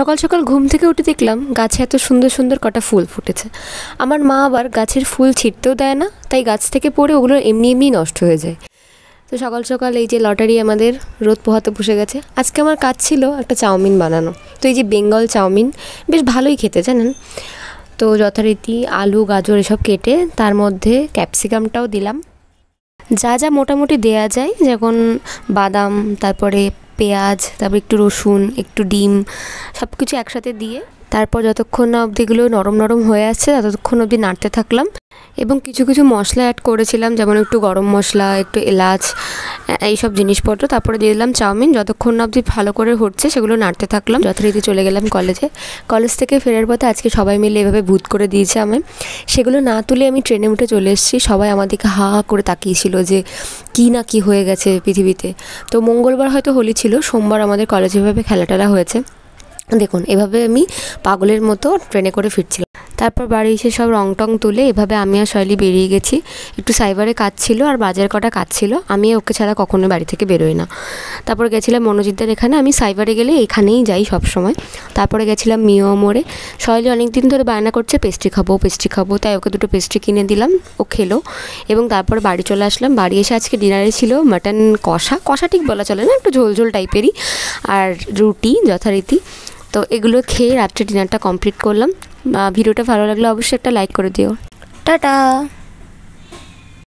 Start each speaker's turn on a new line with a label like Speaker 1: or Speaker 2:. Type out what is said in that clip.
Speaker 1: সকাল সকাল ঘুম থেকে উঠে দেখলাম গাছে এত সুন্দর সুন্দর কটা ফুল ফুটেছে আমার মা আবার গাছের ফুল ছিঁড়তেও দেয় না তাই গাছ থেকে পড়ে ওগুলো এমনি এমনি নষ্ট হয়ে যায় তো সকাল সকাল এই যে লটারি আমাদের রোদ পোহাতে বসে গেছে আজকে আমার কাজ ছিল একটা চাউমিন বানানো তো এই যে বেঙ্গল চাউমিন বেশ ভালোই খেতে জানেন তো যথারীতি আলু গাজর এসব কেটে তার মধ্যে ক্যাপসিকামটাও দিলাম যা যা মোটামুটি দেয়া যায় যেমন বাদাম তারপরে পেঁয়াজ তারপর একটু রসুন একটু ডিম সব কিছু একসাথে দিয়ে তারপর যতক্ষণ না অবধি নরম নরম হয়ে আসছে ততক্ষণ অবধি নাড়তে থাকলাম এবং কিছু কিছু মশলা অ্যাড করেছিলাম যেমন একটু গরম মশলা একটু এলাচ এইসব জিনিসপত্র তারপরে দিয়ে দিলাম চাউমিন যতক্ষণ না অবধি ভালো করে হচ্ছে সেগুলো নাড়তে থাকলাম যথারীতি চলে গেলাম কলেজে কলেজ থেকে ফেরার পথে আজকে সবাই মিলে এভাবে ভূত করে দিয়েছে আমায় সেগুলো না তুলে আমি ট্রেনে উঠে চলে এসেছি সবাই আমাদেরকে হা হা করে তাকিয়েছিল যে কি না কি হয়ে গেছে পৃথিবীতে তো মঙ্গলবার হয়তো হোলি ছিল সোমবার আমাদের কলেজে এভাবে খেলাটেলা হয়েছে দেখুন এভাবে আমি পাগলের মতো ট্রেনে করে ফিরছিলাম তারপর বাড়ি এসে সব রং টং তুলে এভাবে আমি আর শৈলী বেরিয়ে গেছি একটু সাইবারে কাজ ছিল আর বাজার কটা কাজ ছিল আমি ওকে ছাড়া কখনো বাড়ি থেকে বেরোই না তারপর গেছিলাম মনোজিৎদের এখানে আমি সাইবারে গেলে এখানেই যাই সব সময় তারপরে গেছিলাম মিও মোড়ে শৈলী অনেক দিন ধরে বায়না করছে পেস্ট্রি খাবো পেস্ট্রি খাবো তাই ওকে দুটো পেস্ট্রি কিনে দিলাম ও খেলো এবং তারপর বাড়ি চলে আসলাম বাড়ি এসে আজকে ডিনারে ছিল মাটন কষা কষা ঠিক বলা চলে না একটু ঝোল ঝোল টাইপেরই আর রুটি যথারীতি তো এগুলো খেয়ে রাত্রে ডিনারটা কমপ্লিট করলাম ভিডিওটা ভালো লাগলে অবশ্যই একটা লাইক করে দিও টাটা